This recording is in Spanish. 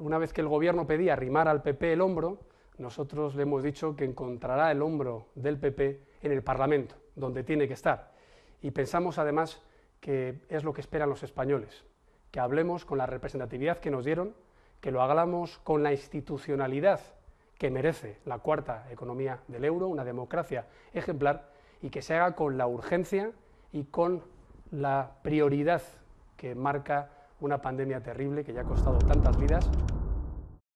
una vez que el gobierno pedía arrimar al PP el hombro, nosotros le hemos dicho que encontrará el hombro del PP en el Parlamento, donde tiene que estar. Y pensamos además que es lo que esperan los españoles, que hablemos con la representatividad que nos dieron, que lo hagamos con la institucionalidad que merece la cuarta economía del euro, una democracia ejemplar, y que se haga con la urgencia y con la prioridad que marca una pandemia terrible que ya ha costado tantas vidas.